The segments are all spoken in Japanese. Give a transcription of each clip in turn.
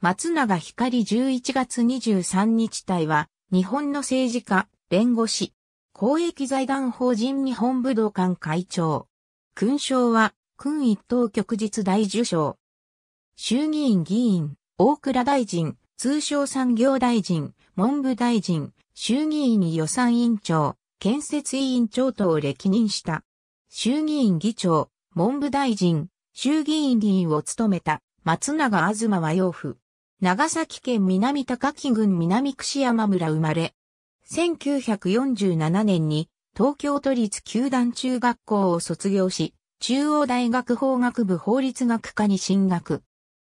松永光11月23日隊は、日本の政治家、弁護士、公益財団法人日本武道館会長。勲章は、勲一等局実大受章。衆議院議員、大倉大臣、通商産業大臣、文部大臣、衆議院予算委員長、建設委員長等を歴任した。衆議院議長、文部大臣、衆議院議員を務めた松永東和洋夫。長崎県南高木郡南串山村生まれ。1947年に東京都立球団中学校を卒業し、中央大学法学部法律学科に進学。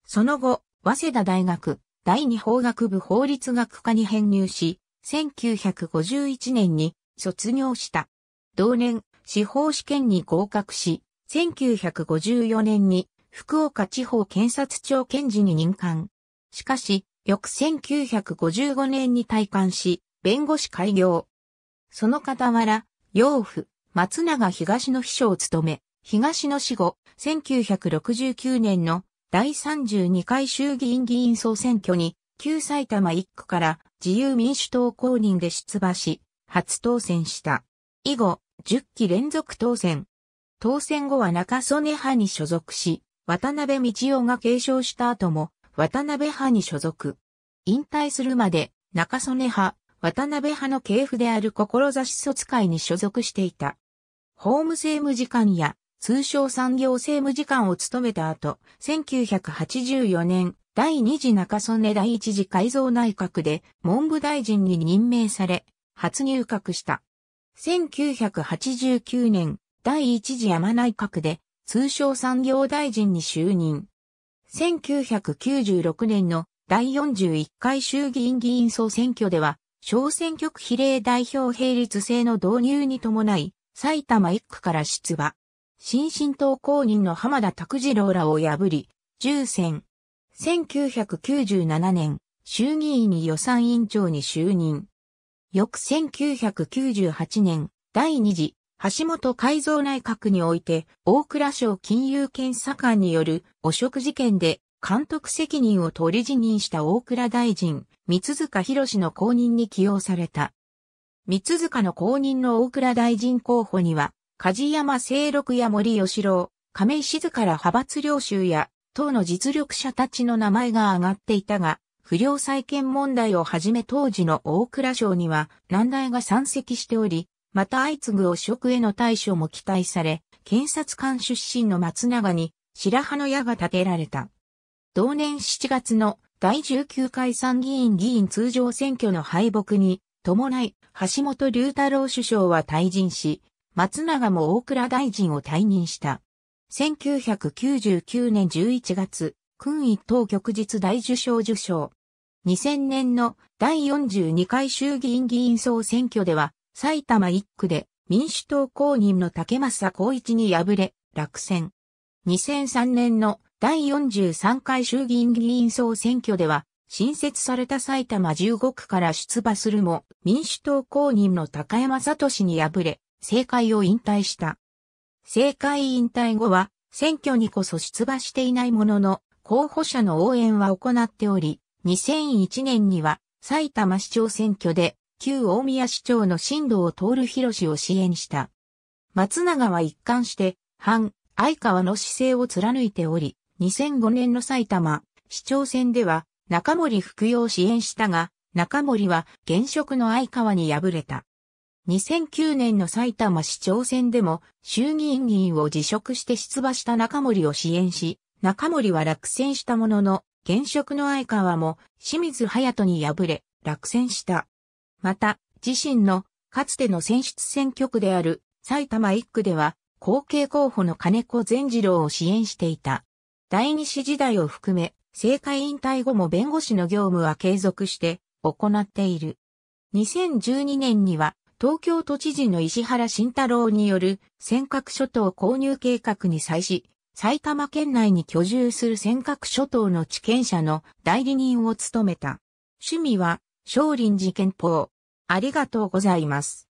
その後、早稲田大学第二法学部法律学科に編入し、1951年に卒業した。同年、司法試験に合格し、1954年に福岡地方検察庁検事に任官。しかし、翌1955年に退官し、弁護士開業。その傍ら、養父、松永東の秘書を務め、東の死後、1969年の第32回衆議院議員総選挙に、旧埼玉1区から自由民主党公認で出馬し、初当選した。以後、10期連続当選。当選後は中曽根派に所属し、渡辺道夫が継承した後も、渡辺派に所属。引退するまで、中曽根派、渡辺派の系譜である志卒会に所属していた。法務政務次官や通商産業政務次官を務めた後、1984年、第二次中曽根第一次改造内閣で文部大臣に任命され、初入閣した。1989年、第一次山内閣で通商産業大臣に就任。1996年の第41回衆議院議員総選挙では、小選挙区比例代表並立制の導入に伴い、埼玉1区から出馬。新進党公認の浜田拓次郎らを破り、重戦。1997年、衆議院に予算委員長に就任。翌1998年、第2次橋本改造内閣において、大蔵省金融検査官による汚職事件で監督責任を取り辞任した大蔵大臣、三塚博士の後任に起用された。三塚の後任の大蔵大臣候補には、梶山清六や森吉郎、亀井静から派閥領袖や、党の実力者たちの名前が挙がっていたが、不良債権問題をはじめ当時の大蔵省には難題が山積しており、また相次ぐ汚職への対処も期待され、検察官出身の松永に白羽の矢が立てられた。同年7月の第19回参議院議員通常選挙の敗北に伴い、橋本龍太郎首相は退陣し、松永も大倉大臣を退任した。1999年11月、君位等局日大受賞受賞。2000年の第42回衆議院議員総選挙では、埼玉1区で民主党公認の竹正光一に敗れ、落選。2003年の第43回衆議院議員総選挙では、新設された埼玉15区から出馬するも、民主党公認の高山聡に敗れ、政界を引退した。政界引退後は、選挙にこそ出馬していないものの、候補者の応援は行っており、2001年には埼玉市長選挙で旧大宮市長の新藤徹博を支援した。松永は一貫して、反、相川の姿勢を貫いており、2005年の埼玉、市長選では、中森福洋を支援したが、中森は現職の相川に敗れた。2009年の埼玉市長選でも衆議院議員を辞職して出馬した中森を支援し、中森は落選したものの、現職の相川も清水隼人に敗れ、落選した。また、自身のかつての選出選挙区である埼玉1区では、後継候補の金子善次郎を支援していた。第二子時代を含め、政界引退後も弁護士の業務は継続して行っている。2012年には、東京都知事の石原慎太郎による尖閣諸島購入計画に際し、埼玉県内に居住する尖閣諸島の地権者の代理人を務めた。趣味は少林寺憲法。ありがとうございます。